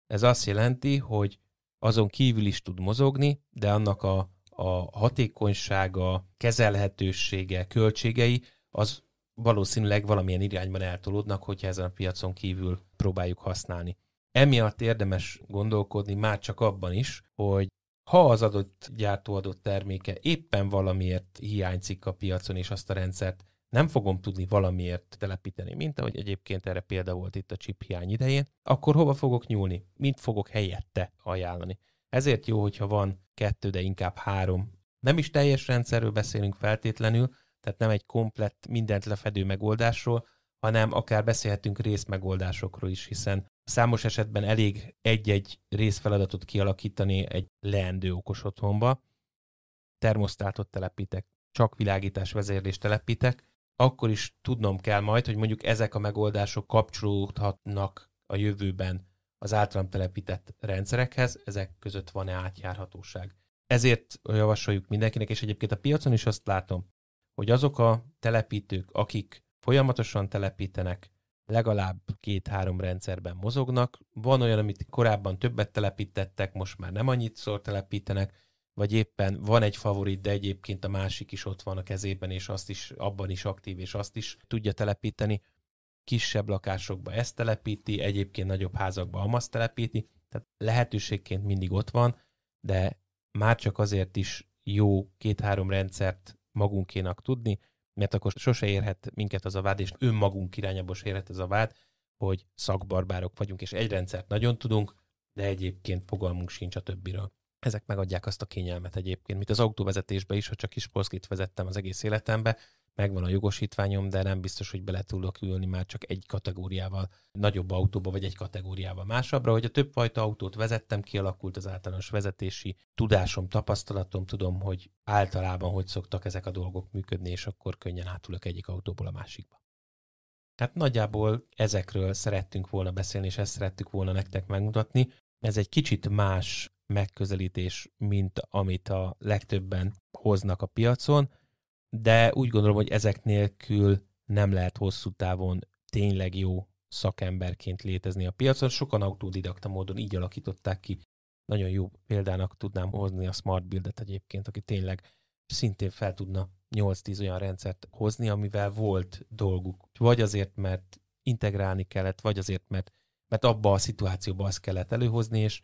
Ez azt jelenti, hogy azon kívül is tud mozogni, de annak a, a hatékonysága, kezelhetősége, költségei az valószínűleg valamilyen irányban eltolódnak, hogyha ezen a piacon kívül próbáljuk használni. Emiatt érdemes gondolkodni már csak abban is, hogy ha az adott gyártó adott terméke éppen valamiért hiányzik a piacon, és azt a rendszert nem fogom tudni valamiért telepíteni, mint ahogy egyébként erre példa volt itt a chip hiány idején, akkor hova fogok nyúlni? Mit fogok helyette ajánlani? Ezért jó, hogyha van kettő, de inkább három. Nem is teljes rendszerről beszélünk feltétlenül, tehát nem egy komplett, mindent lefedő megoldásról, hanem akár beszélhetünk részmegoldásokról is, hiszen számos esetben elég egy-egy részfeladatot kialakítani egy leendő okos otthonba. Termosztátot telepítek, csak világítás vezérlést telepítek, akkor is tudnom kell majd, hogy mondjuk ezek a megoldások kapcsolódhatnak a jövőben az általam telepített rendszerekhez, ezek között van-e átjárhatóság. Ezért javasoljuk mindenkinek, és egyébként a piacon is azt látom, hogy azok a telepítők, akik folyamatosan telepítenek, legalább két-három rendszerben mozognak. Van olyan, amit korábban többet telepítettek, most már nem annyit szor telepítenek, vagy éppen van egy favorit, de egyébként a másik is ott van a kezében, és azt is, abban is aktív, és azt is tudja telepíteni. Kisebb lakásokba ezt telepíti, egyébként nagyobb házakba amaz telepíti, tehát lehetőségként mindig ott van, de már csak azért is jó két-három rendszert magunkénak tudni, mert akkor sose érhet minket az a vád, és önmagunk irányába érhet ez a vád, hogy szakbarbárok vagyunk, és egy rendszert nagyon tudunk, de egyébként fogalmunk sincs a többiről ezek megadják azt a kényelmet egyébként, mint az autóvezetésbe is, ha csak Kispolszkit vezettem az egész életembe, megvan a jogosítványom, de nem biztos, hogy bele tudok ülni már csak egy kategóriával nagyobb autóba, vagy egy kategóriával másabbra. Hogy többfajta autót vezettem, kialakult az általános vezetési tudásom, tapasztalatom, tudom, hogy általában hogy szoktak ezek a dolgok működni, és akkor könnyen átulok egyik autóból a másikba. Tehát nagyjából ezekről szerettünk volna beszélni, és ezt szerettük volna nektek megmutatni. Ez egy kicsit más megközelítés, mint amit a legtöbben hoznak a piacon, de úgy gondolom, hogy ezek nélkül nem lehet hosszú távon tényleg jó szakemberként létezni a piacon. Sokan autodidakta módon így alakították ki. Nagyon jó példának tudnám hozni a Smart Build-et egyébként, aki tényleg szintén fel tudna 8-10 olyan rendszert hozni, amivel volt dolguk. Vagy azért, mert integrálni kellett, vagy azért, mert, mert abba a szituációba azt kellett előhozni, és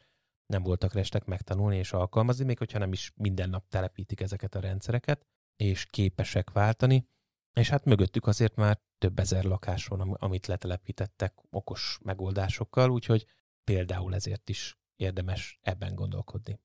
nem voltak restek megtanulni és alkalmazni, még hogyha nem is minden nap telepítik ezeket a rendszereket, és képesek váltani, és hát mögöttük azért már több ezer lakás van, amit letelepítettek okos megoldásokkal, úgyhogy például ezért is érdemes ebben gondolkodni.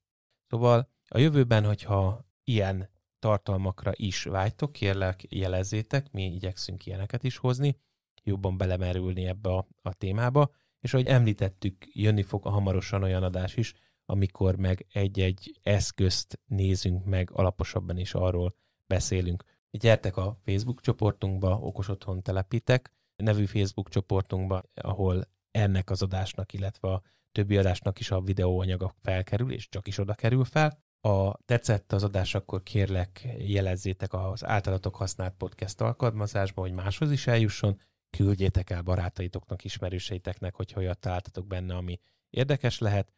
Szóval a jövőben, hogyha ilyen tartalmakra is vágytok, kérlek jelezzétek, mi igyekszünk ilyeneket is hozni, jobban belemerülni ebbe a, a témába, és ahogy említettük, jönni fog a hamarosan olyan adás is, amikor meg egy-egy eszközt nézünk meg alaposabban, és arról beszélünk. Gyertek a Facebook csoportunkba, Okos Otthon Telepítek, nevű Facebook csoportunkba, ahol ennek az adásnak, illetve a többi adásnak is a videóanyaga felkerül, és csak is oda kerül fel. Ha tetszett az adás, akkor kérlek jelezzétek az általatok használt podcast alkalmazásba, hogy máshoz is eljusson, küldjétek el barátaitoknak, ismerőseiteknek, hogyha olyat találtatok benne, ami érdekes lehet,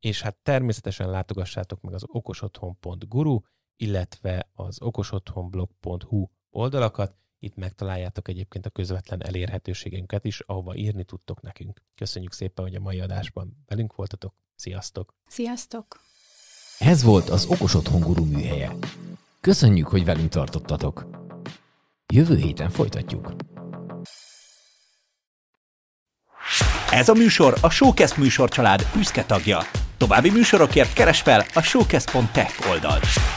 és hát természetesen látogassátok meg az okosotthon.guru, illetve az okosotthonblog.hu oldalakat, itt megtaláljátok egyébként a közvetlen elérhetőségünket is, ahova írni tudtok nekünk. Köszönjük szépen, hogy a mai adásban velünk voltatok. Sziasztok! Sziasztok! Ez volt az Okos Otthon Guru műhelye. Köszönjük, hogy velünk tartottatok! Jövő héten folytatjuk. Ez a műsor a Showcast műsorcsalád büszke tagja. További műsorokért keresd fel a showcast.tech oldalt.